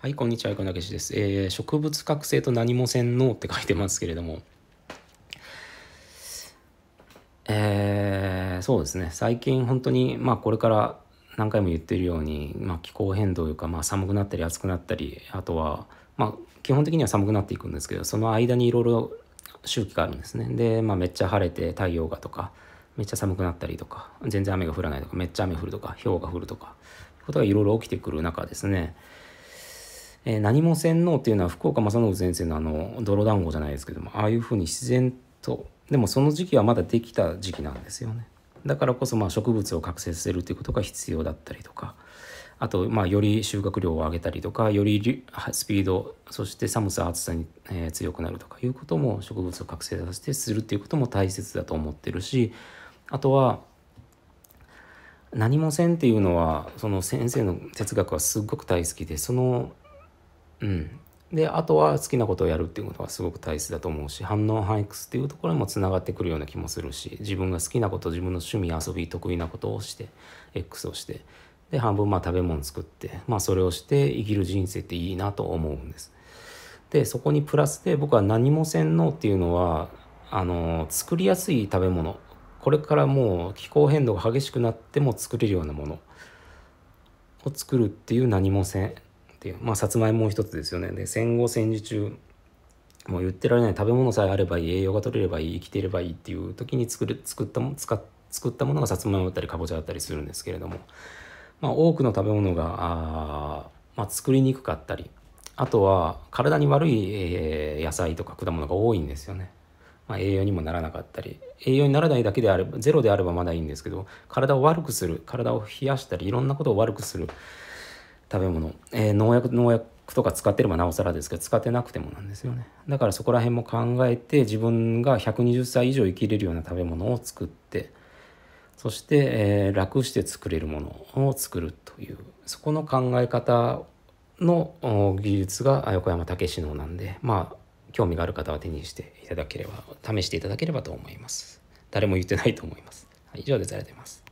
はい、こんにちは、横田武です。えー、植物覚醒と何も洗脳って書いてますけれども、えー、そうですね、最近本当に、まあ、これから何回も言ってるように、まあ、気候変動というか、まあ、寒くなったり暑くなったり、あとは、まあ、基本的には寒くなっていくんですけど、その間にいろいろ周期があるんですね。で、まあ、めっちゃ晴れて太陽がとか、めっちゃ寒くなったりとか、全然雨が降らないとか、めっちゃ雨降るとか、氷が降るとか、ことがいろいろ起きてくる中ですね。えー、何も洗脳っていうのは福岡正信先生のあの泥団子じゃないですけどもああいうふうに自然とでもその時期はまだできた時期なんですよねだからこそまあ植物を覚醒させるということが必要だったりとかあとまあより収穫量を上げたりとかよりスピードそして寒さ暑さに、え強くなるとかいうことも植物を覚醒させてするっていうことも大切だと思ってるしあとは何もせんっていうのはその先生の哲学はすっごく大好きでそのうん、であとは好きなことをやるっていうことがすごく大切だと思うし反応反 X っていうところにもつながってくるような気もするし自分が好きなこと自分の趣味遊び得意なことをして X をしてで半分まあ食べ物作って、まあ、それをして生きる人生っていいなと思うんです。でそこにプラスで僕は何も洗脳っていうのはあの作りやすい食べ物これからもう気候変動が激しくなっても作れるようなものを作るっていう何もせっていうまあさつまいも一つですよねで戦後戦時中もう言ってられない食べ物さえあればいい栄養が取れればいい生きていればいいっていう時に作る作ったも使作ったものがさつまいもだったりかぼちゃだったりするんですけれども、まあ、多くの食べ物があ、まあ、作りにくかったりあとは体に悪い、えー、野菜とか果物が多いんですよね。まあ、栄養にもならなかったり栄養にならないだけであればゼロであればまだいいんですけど体を悪くする体を冷やしたりいろんなことを悪くする食べ物、えー、農薬農薬とか使ってればなおさらですけど使ってなくてもなんですよねだからそこら辺も考えて自分が120歳以上生きれるような食べ物を作ってそして、えー、楽して作れるものを作るというそこの考え方の技術が横山武史のなんでまあ興味がある方は手にしていただければ試していただければと思います誰も言ってないと思います、はい、以上ですありいます